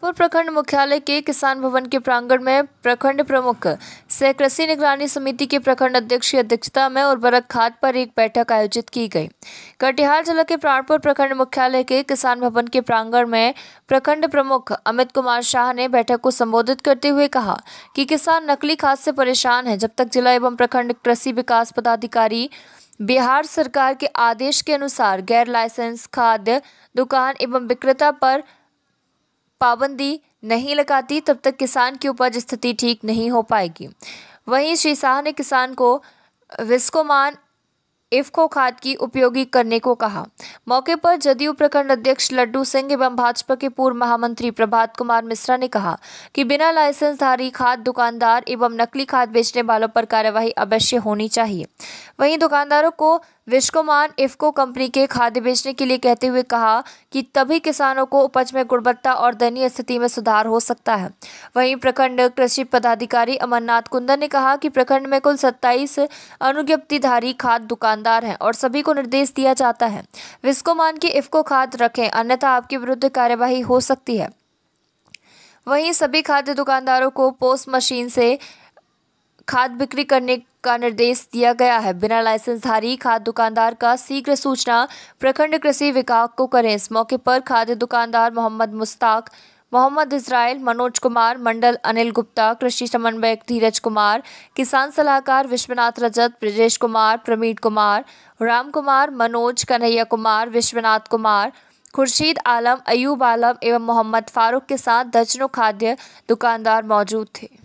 पुर प्रखंड मुख्यालय के किसान भवन के प्रांगण में प्रखंड प्रमुख सह कृषि निगरानी समिति के प्रखंड अध्यक्ष की अध्यक्षता में उर्वरक खाद पर एक बैठक आयोजित की गई कटिहार जिला के प्राणपुर प्रखंड मुख्यालय के किसान भवन के प्रांगण में प्रखंड प्रमुख अमित कुमार शाह ने बैठक को संबोधित करते हुए कहा कि किसान नकली खाद से परेशान है जब तक जिला एवं प्रखंड कृषि विकास पदाधिकारी बिहार सरकार के आदेश के अनुसार गैर लाइसेंस खाद दुकान एवं विक्रेता पर पाबंदी नहीं लगाती तब तक किसान की उपज स्थिति ठीक नहीं हो पाएगी वहीं श्री शाह ने किसान को विस्कोमान इफको खाद की उपयोगी करने को कहा मौके पर जदयू प्रखंड अध्यक्ष लड्डू सिंह एवं भाजपा के पूर्व महामंत्री प्रभात कुमार मिश्रा ने कहा कि बिना लाइसेंसधारी खाद दुकानदार एवं नकली खाद बेचने वालों पर कार्यवाही अवश्य होनी चाहिए वहीं दुकानदारों को विश्वकर्मा इफको कंपनी के खाद्य बेचने के लिए कहते हुए कहा कि तभी किसानों को उपज में गुणवत्ता और दयनीय स्थिति में सुधार हो सकता है वहीं प्रखंड कृषि पदाधिकारी अमरनाथ कुंदन ने कहा कि प्रखंड में कुल सत्ताईस अनुज्ञप्तिधारी खाद दुकानदार हैं और सभी को निर्देश दिया जाता है विस्कोमान की इफको खाद रखें अन्यथा आपके विरुद्ध कार्यवाही हो सकती है वहीं सभी खाद्य दुकानदारों को पोस्ट मशीन से खाद बिक्री करने का निर्देश दिया गया है बिना लाइसेंसधारी खाद दुकानदार का शीघ्र सूचना प्रखंड कृषि विभाग को करें इस मौके पर खाद्य दुकानदार मोहम्मद मुस्ताक मोहम्मद इसराइल मनोज कुमार मंडल अनिल गुप्ता कृषि समन्वयक धीरज कुमार किसान सलाहकार विश्वनाथ रजत ब्रजेश कुमार प्रमीत कुमार राम कुमार मनोज कन्हैया कुमार विश्वनाथ कुमार खुर्शीद आलम अयूब आलम एवं मोहम्मद फारूक के साथ दर्जनों खाद्य दुकानदार मौजूद थे